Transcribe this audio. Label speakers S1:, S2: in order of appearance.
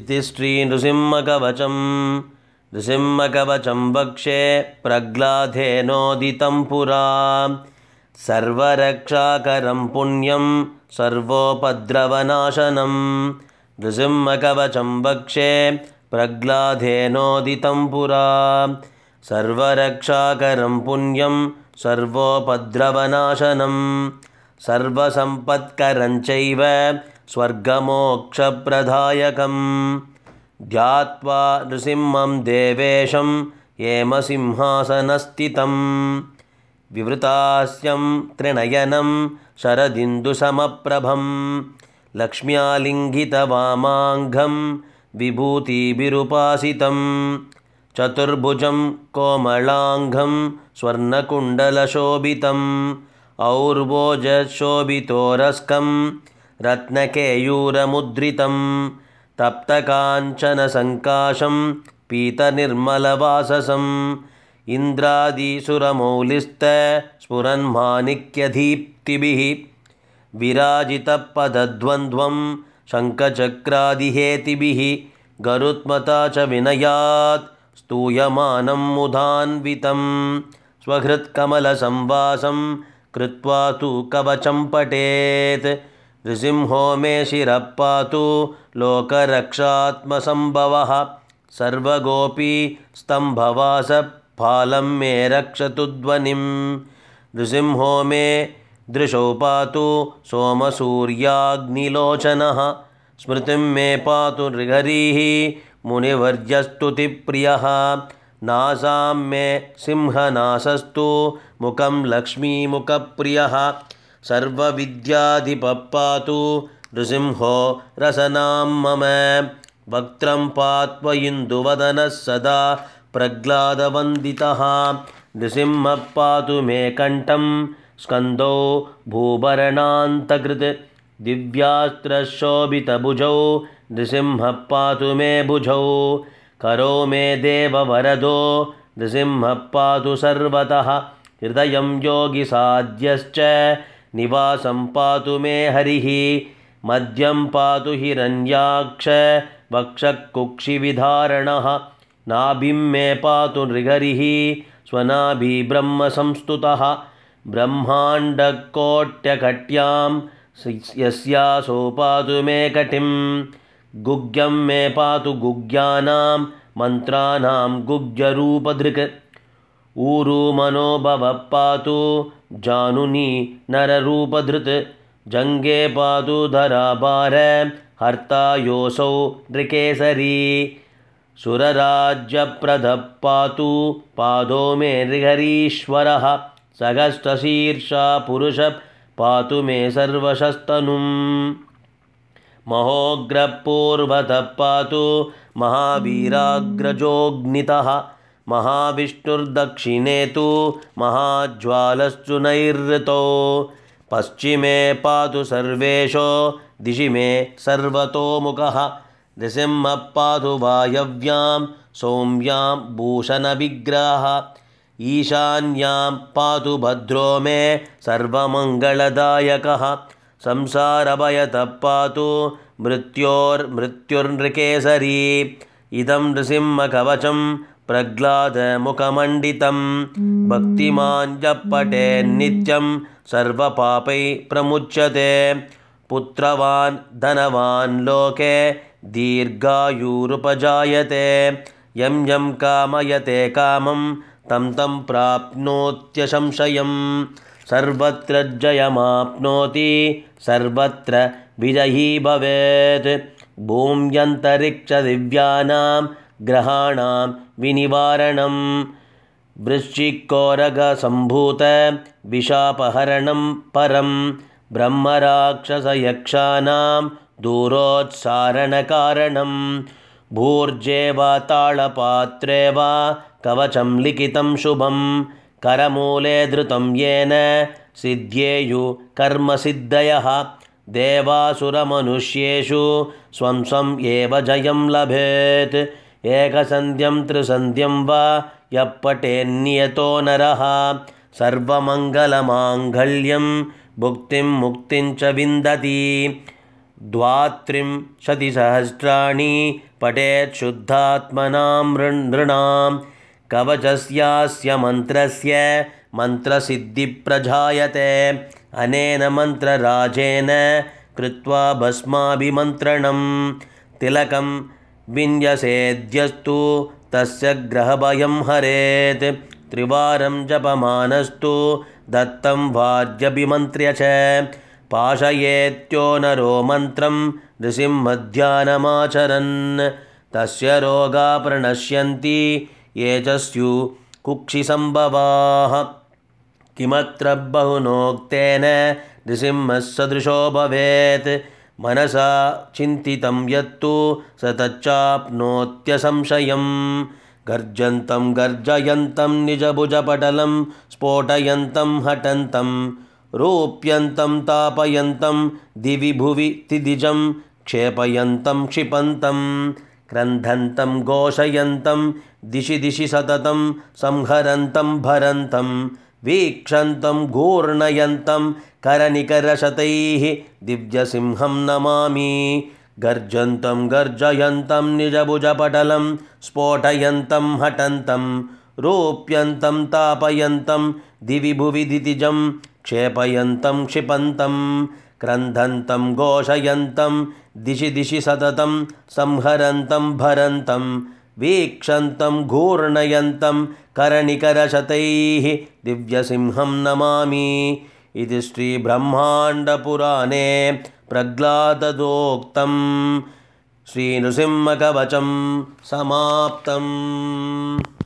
S1: इति श्रीनृसिंहकवचं नृसिंहकवचं वक्षे प्रग्लाधेनोदितं पुरा सर्वरक्षाकरं पुण्यं सर्वोपद्रवनाशनं नृसिंहकवचं वक्षे प्रग्लाधेनोदितं पुरा सर्वरक्षाकरं पुण्यं सर्वोपद्रवनाशनं सर्वसम्पत्करं चैव स्वर्गमोक्षप्रदायकं ध्यात्वा नृसिंहं देवेशं हेमसिंहासनस्थितं विवृतास्यं त्रिनयनं शरदिन्दुसमप्रभं लक्ष्म्यालिङ्गितवामाङ्घं विभूतिभिरुपासितं चतुर्भुजं कोमलाङ्घं स्वर्णकुण्डलशोभितम् और्वोजशोभितोरस्कं रत्नकेयूरमुद्रितं तप्तकाञ्चनसङ्काशं पीतनिर्मलवाससम् इन्द्रादिसुरमौलिस्तस्फुरन्माणिक्यधीप्तिभिः विराजितपदद्वन्द्वं शङ्खचक्रादिहेतिभिः गरुत्मता च विनयात् स्तूयमानं मुधान्वितं स्वहृत्कमलसंवासं कृत्वा तु कवचं पटेत् नृसिंहो मे लोकरक्षात्मसंभव सर्वोपी स्तंभवास फाल मे रक्ष ध्वनि नृसिंहो मे दृशो सोम सूर्याग्निलोचन स्मृति मे नृगरी मुनिवर्जस्तुति प्रिय नासा मे सिंहनासस्तु मुख प्रिय सर्वविद्याधिपपातु नृसिंहो रसना मम वक् पात्वयिन्दुवदनः सदा प्रह्लादवन्दितः नृसिंहः पा मे कंठम स्कंदो भूभरणान्तकृत् दिव्यास्त्रशोभितभुजौ नृसिंहः पा मे भुजौ करो मे देवरदो नृसिंहः पातु सर्वतः हृदयं साध्य निवासं पातु मे हरिः मद्यं पातु हिरञ्याक्षवक्षः कुक्षिविधारणः नाभिं मे पातु नृहरिः स्वनाभिब्रह्मसंस्तुतः ब्रह्माण्डकोट्यकट्यां यस्यासो पातु मे कटिं गुग्ज्ञं मे पातु गुग्यानां मन्त्राणां गुज्ञरूपधृक् ऊरुमनोभवः पातु जानुनी नररूपधृत् जङ्गे पातु धराभार हर्ता योऽसौ नृकेसरी सुरराज्यप्रदः पातु पादो मे ऋहरीश्वरः पुरुष पातु मे सर्वशस्तनुम् महोग्रपूर्वतः पातु महावीराग्रजोऽग्नितः महाविष्णुर्दक्षिणे तु नैरृतो पश्चिमे पातु सर्वेशो दिशि मे सर्वतोमुखः नृसिंह पातु वायव्यां सौम्यां भूषणविग्रह ईशान्यां पातु भद्रो मे सर्वमङ्गलदायकः संसारभयतः पातु मृत्योर्मृत्युर्नृकेसरी इदं नृसिंहकवचं प्रह्लादमुखमण्डितं नित्यं सर्वपापैः प्रमुच्यते पुत्रवान् धनवान् लोके दीर्घायुरुपजायते यं यं कामयते कामं तं तं प्राप्नोत्यसंशयं सर्वत्र जयमाप्नोति सर्वत्र भवेत् भूम्यन्तरिक्षदिव्यानां ग्रहाणां विनिवारणं वृश्चिकोरगसम्भूतविशापहरणं परं ब्रह्मराक्षसयक्षानां दूरोत्सारणकारणं भूर्जे वा ताळपात्रे वा कवचं लिखितं शुभं करमूले धृतं येन सिद्ध्येयुकर्मसिद्धयः देवासुरमनुष्येषु स्वं स्वम् एव जयं लभेत् एकसन्ध्यं त्रिसन्ध्यं वा यः पटेन्नियतो नरः सर्वमङ्गलमाङ्गल्यं भुक्तिं मुक्तिं च विन्दति शतिसहस्राणि पठेत् शुद्धात्मनां नृणां कवचस्यास्य मन्त्रस्य मन्त्रसिद्धिप्रजायते अनेन मन्त्रराजेन कृत्वा भस्माभिमन्त्रणं तिलकं विन्यसेद्यस्तु तस्य ग्रहभयं हरेत् त्रिवारं जपमानस्तु दत्तं वाज्यभिमन्त्र्य च पाशयेत्योनरो मन्त्रं नृसिंहध्यानमाचरन् तस्य रोगा प्रणश्यन्ति ये च स्युकुक्षिसम्भवाः किमत्र बहुनोक्तेन नृसिंहः सदृशो भवेत् मनसा चिन्तितं यत्तु स तच्चाप्नोत्यसंशयं गर्जन्तं गर्जयन्तं निजभुजपटलं स्फोटयन्तं हटन्तं रोप्यन्तं तापयन्तं दिवि भुवि तिदिजं क्षेपयन्तं क्षिपन्तं क्रन्धन्तं घोषयन्तं दिशि दिशि सततं संहरन्तं भरन्तम् वीक्षन्तं घूर्णयन्तं करनिकरशतैः दिव्यसिंहं नमामि गर्जन्तं गर्जयन्तं निजभुजपटलं स्फोटयन्तं हटन्तं रोप्यन्तं तापयन्तं दिवि भुवि दितिजं क्षेपयन्तं क्षिपन्तं क्रन्दन्तं घोषयन्तं दिशि दिशि सततं संहरन्तं भरन्तं वीक्षन्तं घूर्णयन्तं करणिकरशतैः दिव्यसिंहं नमामि इति श्रीब्रह्माण्डपुराणे प्रग्लाददोक्तं श्रीनृसिंहकवचं समाप्तम्